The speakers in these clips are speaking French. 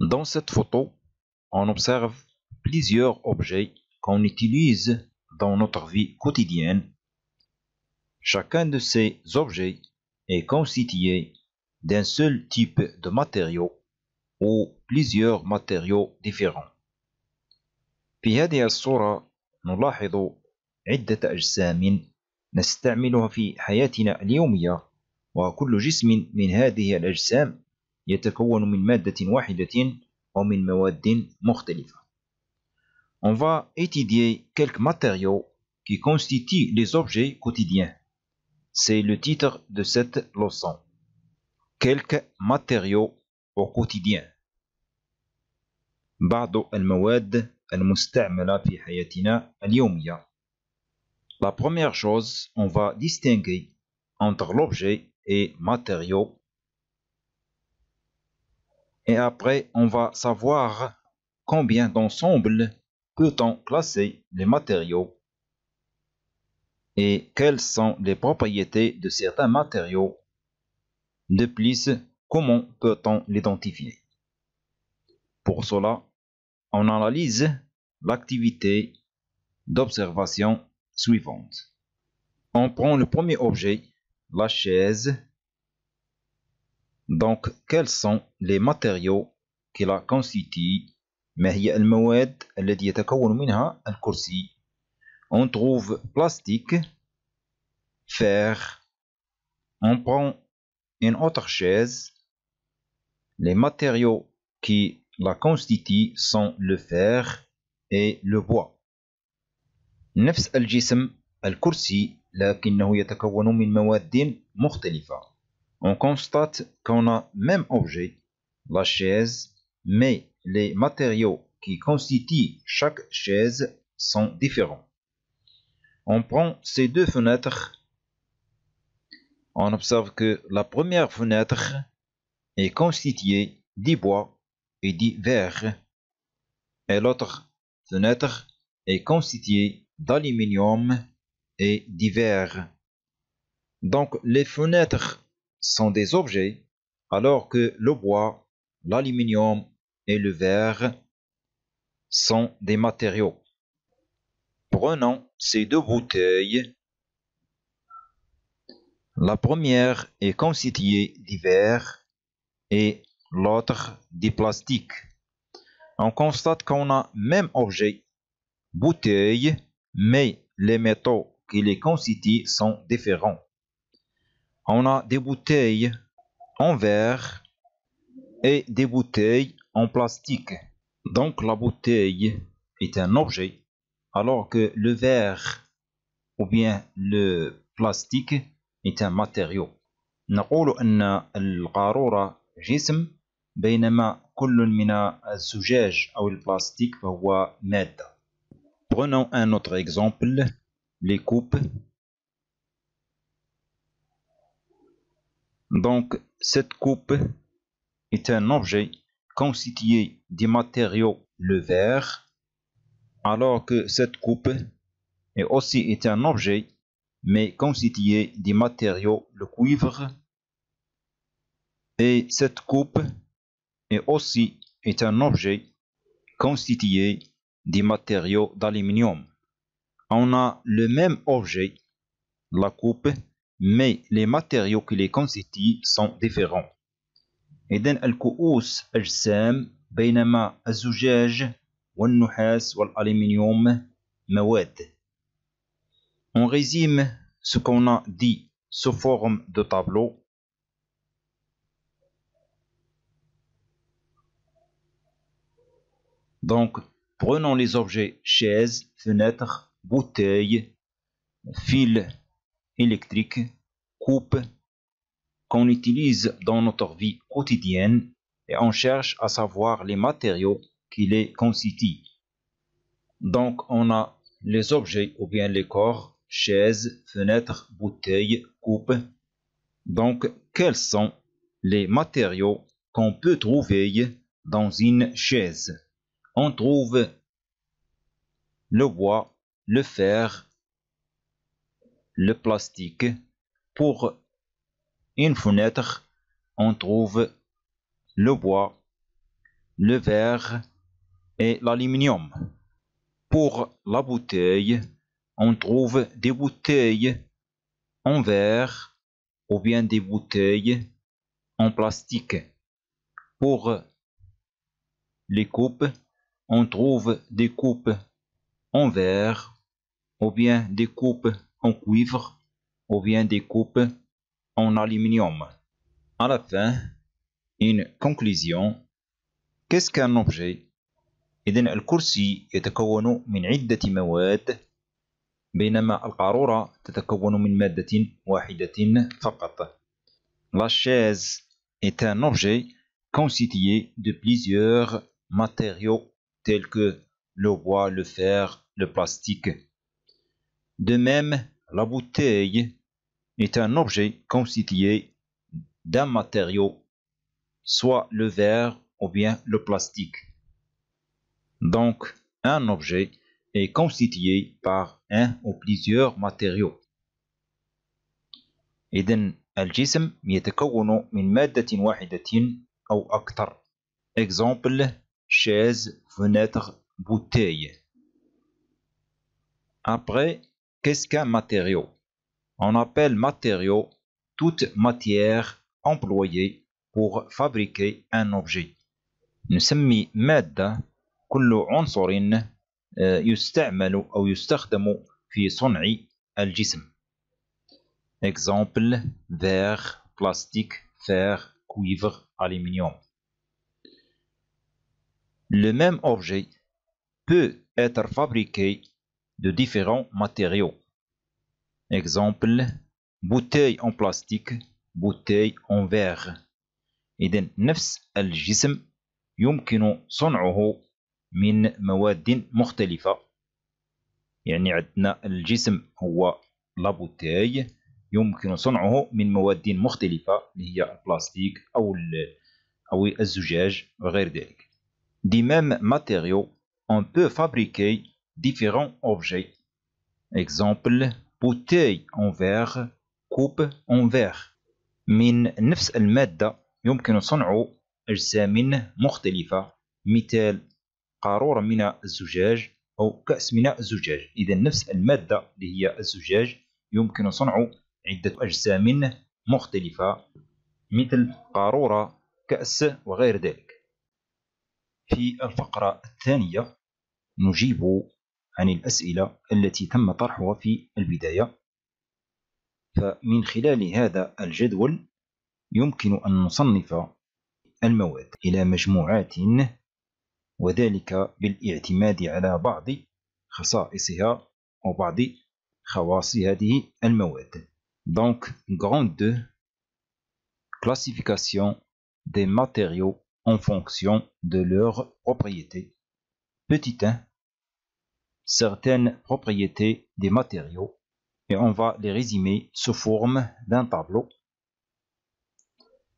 Dans cette photo, on observe plusieurs objets qu'on utilise dans notre vie quotidienne. Chacun de ces objets est constitué d'un seul type de matériau ou plusieurs matériaux différents. في هذه الصورة نلاحظ عدة أجسام نستعملها في حياتنا اليومية وكل جسم من هذه الأجسام on va étudier quelques matériaux qui constituent les objets quotidiens. C'est le titre de cette leçon. Quelques matériaux au quotidien. بعض المواد المستعملة في حياتنا اليومية. La première chose, on va distinguer entre l'objet et matériaux et après on va savoir combien d'ensembles peut-on classer les matériaux et quelles sont les propriétés de certains matériaux. De plus, comment peut-on l'identifier Pour cela, on analyse l'activité d'observation suivante. On prend le premier objet, la chaise, donc, quels sont les matériaux qui la constituent ما هي المواد التي يتكون منها الكرسي On trouve plastique, fer, on prend une autre chaise. Les matériaux qui la constituent sont le fer et le bois. نفس الجسم الكرسي لكنه يتكون من مواد مختلفة on constate qu'on a même objet, la chaise, mais les matériaux qui constituent chaque chaise sont différents. On prend ces deux fenêtres. On observe que la première fenêtre est constituée du bois et du verre, et l'autre fenêtre est constituée d'aluminium et du Donc les fenêtres sont des objets, alors que le bois, l'aluminium et le verre sont des matériaux. Prenons ces deux bouteilles. La première est constituée verre et l'autre du plastique. On constate qu'on a même objet, bouteille, mais les métaux qui les constituent sont différents on a des bouteilles en verre et des bouteilles en plastique. Donc la bouteille est un objet, alors que le verre ou bien le plastique est un matériau. نقول أن جسم بينما كل من الزجاج البلاستيك فهو مادة. Prenons un autre exemple, les coupes Donc, cette coupe est un objet constitué du matériau le verre, alors que cette coupe est aussi un objet, mais constitué du matériau le cuivre, et cette coupe est aussi est un objet constitué du matériau d'aluminium. On a le même objet, la coupe, mais les matériaux qui les constituent sont différents. On résume ce qu'on a dit sous forme de tableau. Donc, prenons les objets chaise, fenêtre, bouteille, fils, électrique, coupe, qu'on utilise dans notre vie quotidienne et on cherche à savoir les matériaux qui les constituent. Donc on a les objets ou bien les corps, chaises, fenêtres, bouteilles, coupes. Donc quels sont les matériaux qu'on peut trouver dans une chaise On trouve le bois, le fer, le plastique. Pour une fenêtre, on trouve le bois, le verre et l'aluminium. Pour la bouteille, on trouve des bouteilles en verre ou bien des bouteilles en plastique. Pour les coupes, on trouve des coupes en verre ou bien des coupes en cuivre ou bien des coupes en aluminium. À la fin, une conclusion. Qu'est-ce qu'un objet يتكون من عدة مواد بينما La chaise est un objet constitué de plusieurs matériaux tels que le bois, le fer, le plastique, de même, la bouteille est un objet constitué d'un matériau, soit le verre ou bien le plastique. Donc, un objet est constitué par un ou plusieurs matériaux. Et إذن الجسم يتكون من مادة واحدة أو أكثر. Exemple, chaise, fenêtre, bouteille. Après, Qu'est-ce qu'un matériau On appelle matériau toute matière employée pour fabriquer un objet. Nous نسمي مادة كل عنصر يستعمل أو يستخدم في صنع الجسم. Exemple verre, plastique, fer, cuivre, aluminium. Le même objet peut être fabriqué de différents matériaux. Exemple, bouteille en plastique, bouteille en verre. إذا نفس الجسم يمكن صنعه من مواد مختلفة يعني عندنا الجسم هو لابوتاي يمكن صنعه من مواد مختلفة اللي هي البلاستيك أو أو الزجاج وغير ذلك. دي ميم ماتيريو on peut fabriquer différents objets. Exemple, bouteille en verre, coupe en verre. من نفس المادة يمكن صنع أجسام مختلفة مثال قارورة من الزجاج أو كأس من الزجاج إذا نفس المادة اللي هي الزجاج يمكن صنع عدة أجسام مختلفة مثل قارورة كأس وغير ذلك في الفقرة الثانية نجيب عن الأسئلة التي تم طرحها في البداية فمن خلال هذا الجدول يمكن أن نصنف المواد إلى مجموعات وذلك بالاعتماد على بعض خصائصها وبعض خواص هذه المواد Donc, grande دو classification des matériaux en fonction de leurs propriétés. Petit 1, certaines propriétés des matériaux et on va les résumer sous forme d'un tableau.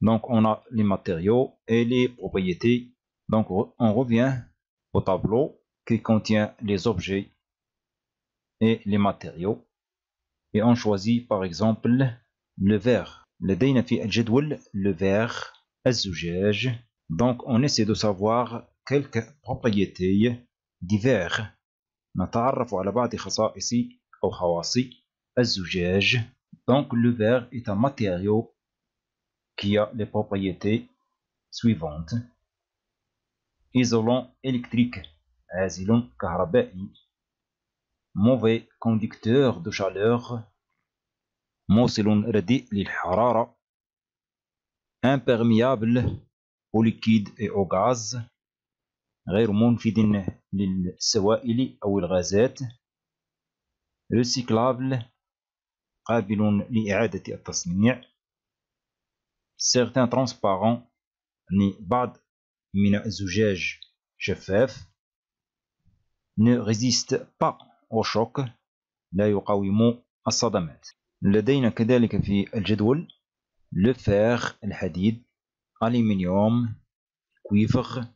Donc on a les matériaux et les propriétés. Donc on revient au tableau qui contient les objets et les matériaux. Et on choisit par exemple le verre. le verre, Donc on essaie de savoir quelques propriétés divers donc le verre est un matériau qui a les propriétés suivantes isolant électrique كهربائي mauvais conducteur de chaleur موصل imperméable au liquide et au gaz غير منفذ للسوائل أو الغازات ريسيكلابل قابل لإعادة التصنيع سيغتان ترانسبارون يعني بعض من الزجاج شفاف ne résiste pas au choc لا يقاوم الصدمات لدينا كذلك في الجدول لو الحديد ألمنيوم كويفر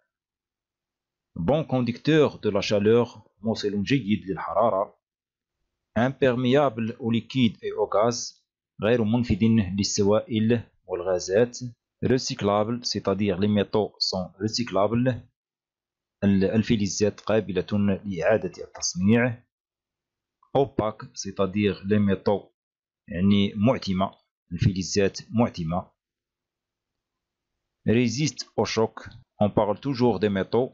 Bon conducteur de la chaleur, mauvais jid de harara. imperméable aux liquides et aux gaz, rarement find de les il, ou les gazes, recyclable, c'est-à-dire les métaux sont recyclables, les alfilizates capables de l'agade de le opaque, c'est-à-dire les métaux, signe, muette, les alfilizates résiste aux chocs, on parle toujours des métaux.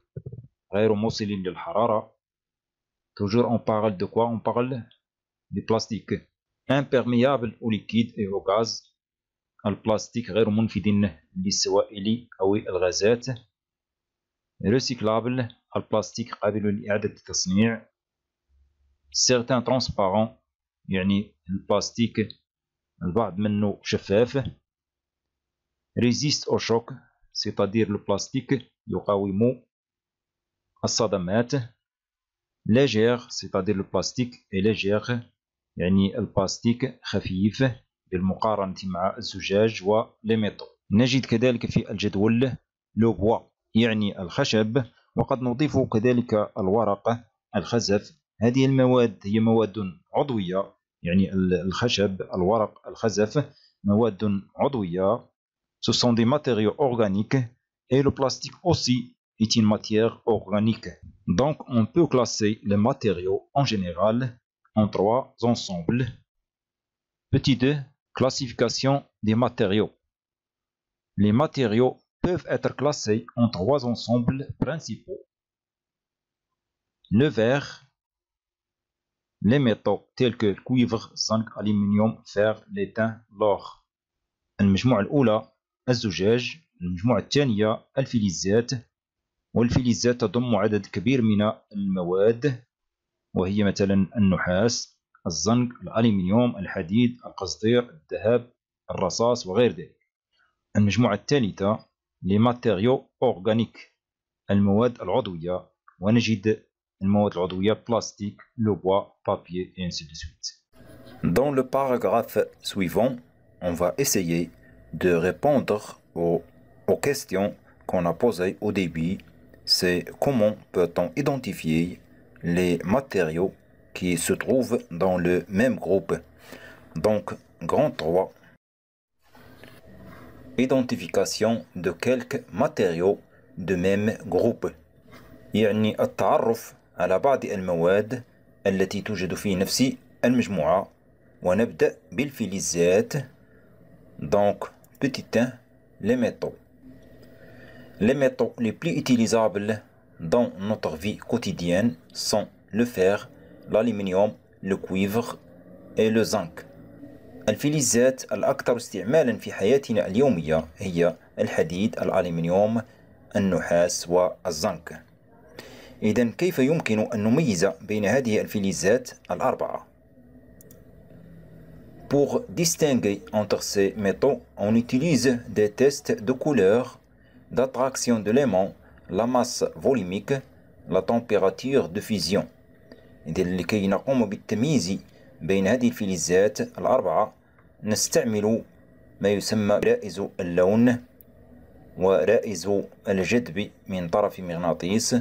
rarement sensible à la Toujours, on parle de quoi on parle Des plastiques imperméables au liquide et au gaz. Le plastique est rarement utilisé pour les solides Recyclable, le plastique est capable d'être recyclé. Certains transparents, c'est-à-dire le plastique, le plastique est transparent. Résiste au choc. c'est-à-dire le plastique est résistant aux chocs. الصدمات لاجير سيتادير البلاستيك لاجير يعني البلاستيك خفيف بالمقارنة مع الزجاج وليميتو نجد كذلك في الجدول لو بوا يعني الخشب وقد نضيف كذلك الورق الخزف هذه المواد هي مواد عضوية يعني الخشب الورق الخزف مواد عضوية Ce sont des matériaux organiques et le plastique aussi est une matière organique. Donc on peut classer les matériaux en général en trois ensembles. Petit 2, classification des matériaux. Les matériaux peuvent être classés en trois ensembles principaux. Le verre, les métaux tels que cuivre, zinc, aluminium, fer, l'étain, l'or. والفلزات تضم عدد كبير من المواد وهي مثلا النحاس الزنك الألمنيوم الحديد القصدير الذهب الرصاص وغير ذلك المجموعة الثالثة لماتيريو أورغانيك المواد العضوية ونجد المواد العضوية بلاستيك لو بوا بابي ainsi de suite. Dans le paragraphe suivant, on va essayer de répondre aux, aux questions qu'on a posées au début c'est comment peut-on identifier les matériaux qui se trouvent dans le même groupe. Donc, grand 3. Identification de quelques matériaux de même groupe. يعني التعرف على بعض المواد التي توجد في نفس المجموعة ونبدأ بالفلزات donc petit 1 les métaux les métaux les plus utilisables dans notre vie quotidienne sont le fer, l'aluminium, le cuivre et le zinc. الفلزات الأكثر استعمالا في حياتنا اليومية هي الحديد، الألمنيوم، النحاس والزنك. إذا كيف يمكن أن نميز بين هذه الفلزات الأربعة؟ Pour distinguer entre ces métaux, on utilise des tests de couleur d'attraction de l'aimant, la masse volumique, la température de fusion لكي نقوم بالتمييز بين هذه الفلزات الأربعة نستعمل ما يسمى رائز اللون ورائز الجذب من طرف مغناطيس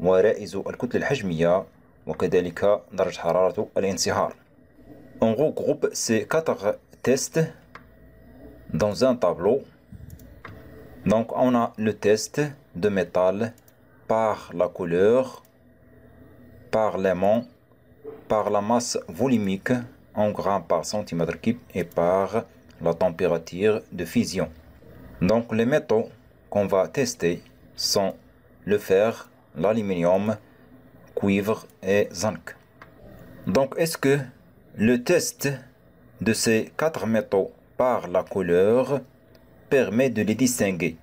ورائز الكتلة الحجمية وكذلك درجة حرارة الانصهار On regroupe ces quatre tests dans un tableau Donc on a le test de métal par la couleur, par l'aimant, par la masse volumique en grammes par centimètre cube et par la température de fusion. Donc les métaux qu'on va tester sont le fer, l'aluminium, cuivre et zinc. Donc est-ce que le test de ces quatre métaux par la couleur permet de les distinguer.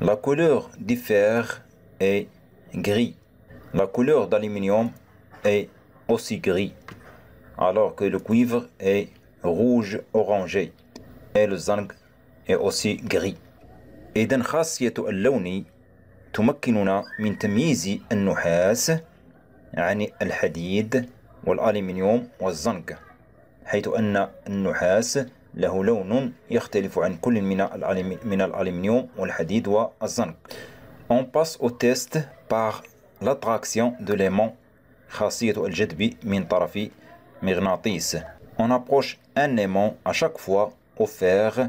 La couleur du fer est gris. La couleur d'aluminium est aussi gris, alors que le cuivre est rouge orangé et le zinc est aussi gris. Et en خاصية اللون تمكننا من تمييز النحاس l'aluminium et والألمنيوم والزنك حيث أن النحاس on passe au test par l'attraction de l'aimant خاصية الجذب من طرف مغناطيس. On approche un aimant à chaque fois au fer,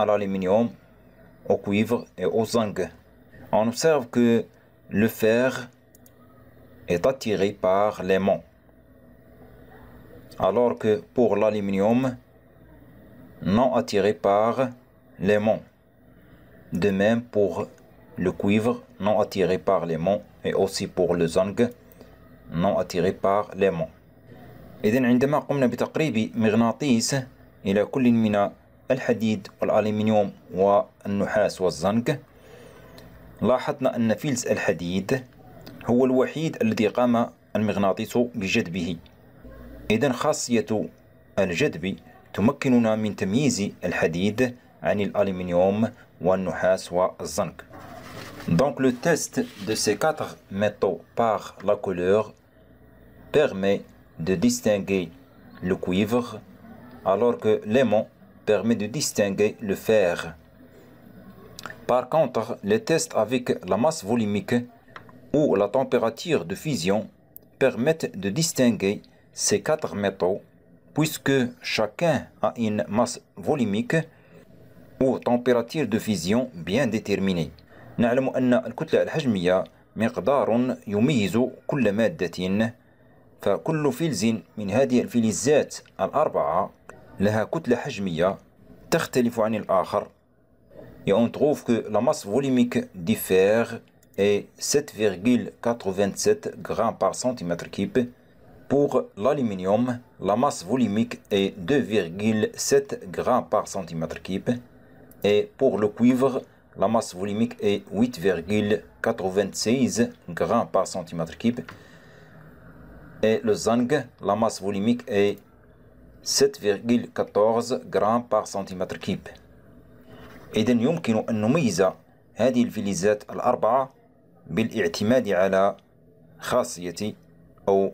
à l'aluminium, au cuivre et au zinc. On observe que le fer est attiré par l'aimant alors que pour l'aluminium, non attirés par les monts. De même pour le cuivre, non attiré par les monts, et aussi pour le zang, non attiré par les monts. إذن عندما قمنا بتقريب مغناطيس إلى كل من الحديد والألمنيوم والنحاس والزنك لاحظنا أن فلز الحديد هو الوحيد الذي قام المغناطيس بجذبه إذن خاصية الجذب zinc. Donc le test de ces quatre métaux par la couleur permet de distinguer le cuivre alors que l'aimant permet de distinguer le fer. Par contre, les tests avec la masse volumique ou la température de fusion permettent de distinguer ces quatre métaux puisque chacun a une masse volumique ou température de fusion bien déterminée نعلم أن الكتلة الحجمية مقدار يميز كل مادة فكل فلز من هذه الفلزات الأربعة لها كتلة حجمية تختلف عن الآخر et on trouve que la masse volumique diffère est 7,87 g par centimètre cube Pour l'aluminium, la masse volumique est 2,7 g par centimètre cube et pour le cuivre, la masse volumique est 8,96 g par centimètre cube et le zinc, la masse volumique est 7,14 g par centimètre et donc, يمكن أن نميز هذه الفلزات الأربعة بالاعتماد على خاصية أو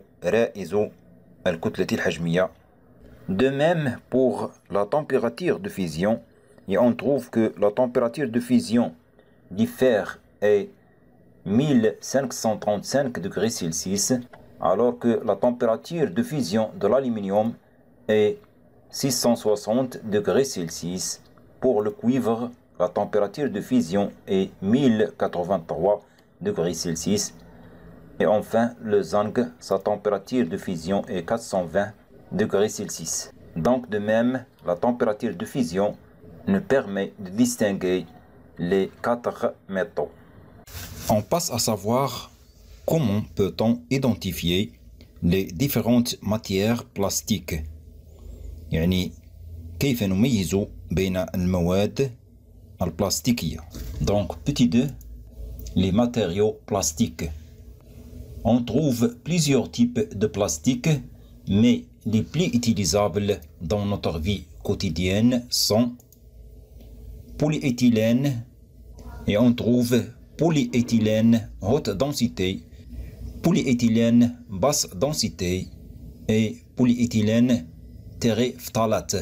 coûte al Hajmiya. De même pour la température de fusion, et on trouve que la température de fusion du fer est 1535 degrés Celsius, alors que la température de fusion de l'aluminium est 660 degrés Celsius. Pour le cuivre, la température de fusion est 1083 degrés Celsius. Et enfin, le Zang, sa température de fusion est 420 degrés Celsius. Donc de même, la température de fusion nous permet de distinguer les quatre métaux. On passe à savoir comment peut-on identifier les différentes matières plastiques. يعني كيف نميز بين المواد Donc petit 2 les matériaux plastiques. On trouve plusieurs types de plastique, mais les plus utilisables dans notre vie quotidienne sont polyéthylène et on trouve polyéthylène haute densité, polyéthylène basse densité et polyéthylène téréphtalate.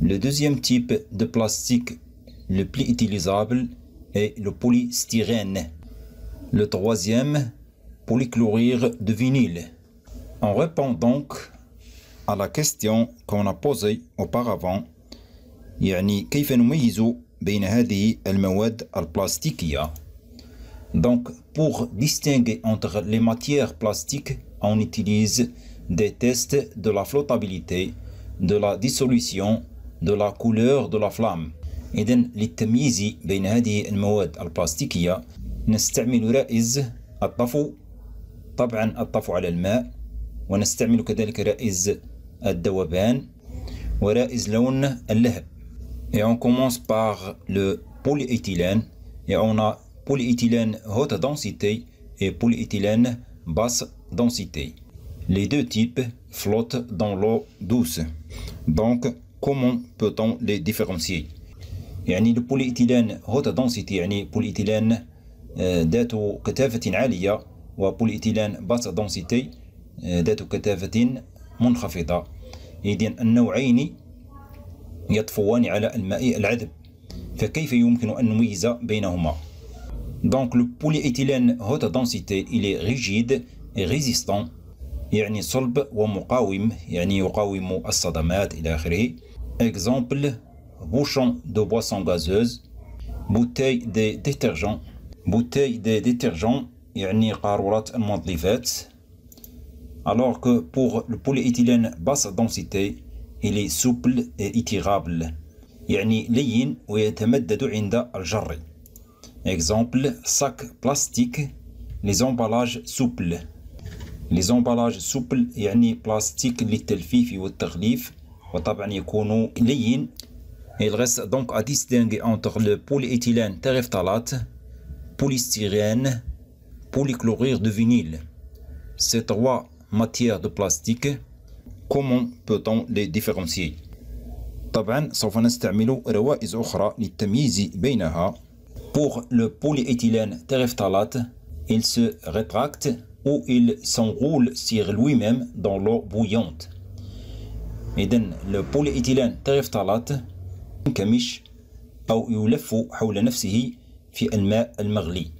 Le deuxième type de plastique le plus utilisable est le polystyrène. Le troisième polychlorure de vinyle. On répond donc à la question qu'on a posée auparavant يعني كيف نميز بين هذه المواد البلاستيكية Donc pour distinguer entre les matières plastiques on utilise des tests de la flottabilité de la dissolution de la couleur de la flamme إذن للتمييز بين هذه المواد البلاستيكية نستعمل رائز الطفو et on commence par le polyéthylène et on a polyéthylène haute densité et polyéthylène basse densité. Les deux types flottent dans l'eau douce. Donc, comment peut-on les différencier يعني densité هوت دونسيتي Polyéthylène بوليئتيلان euh, ذات كثافة عالية وبوليتيلان باس دونسيتي آه، ذات كثافة منخفضة إذن النوعين يطفوان على الماء العذب فكيف يمكن أن نميز بينهما دونك لو بولي بوليتيلان هوت دونسيتي إلي ريجيد ريزيستون يعني صلب ومقاوم يعني يقاوم الصدمات إلى آخره اكزومبل بوشون دو بواسون غازوز بوتاي دي ديترجون بوتاي دي ديترجون alors que pour le polyéthylène basse densité, il est souple et étirable. Exemple, sac plastique, les emballages souples. Les emballages souples, يعني plastique et والتغليف Il reste donc à distinguer entre le polyéthylène terephthalate, polystyrène, polychlorure de vinyle. Ces trois matières de plastique, comment peut-on les différencier طبعا سوف نستعمل روائز أخرى للتمييز بينها Pour le polyéthylène terephthalate, il se rétracte ou il s'enroule sur lui-même dans l'eau bouillante. Le polyéthylène إذا polyéthylène تريفتالات ينكمش أو يلف حول نفسه في الماء المغلي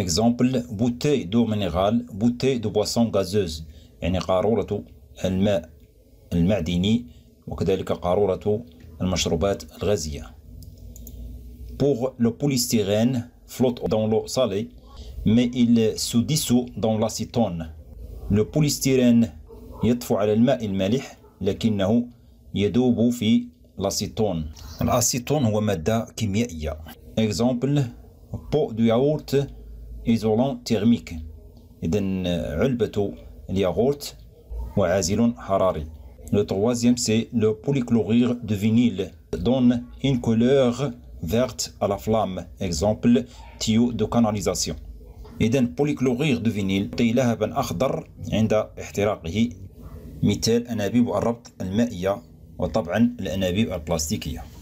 اكزومبل بوتي دو مينيرال بوتي دو بواسون غازوز يعني قارورة الماء المعدني وكذلك قارورة المشروبات الغازية بوغ لو بوليستيرين فلوت دون لو صالي مي إل سو ديسو دون لاسيتون لو بوليستيرين يطفو على الماء المالح لكنه يذوب في لاسيتون الاسيتون هو مادة كيميائية اكزومبل بو دو ياورت إيزولون تيرميك إذا علبة الياغورت وعازل حراري لو توازيام سي لو بوليكلوغيغ دو فينيل دون إن كولور فيرت à la flamme. Exemple, tuyau de canalisation. إذا بوليكلورير دو فينيل تي لهبا أخضر عند احتراقه مثال أنابيب الربط المائية وطبعا الأنابيب البلاستيكية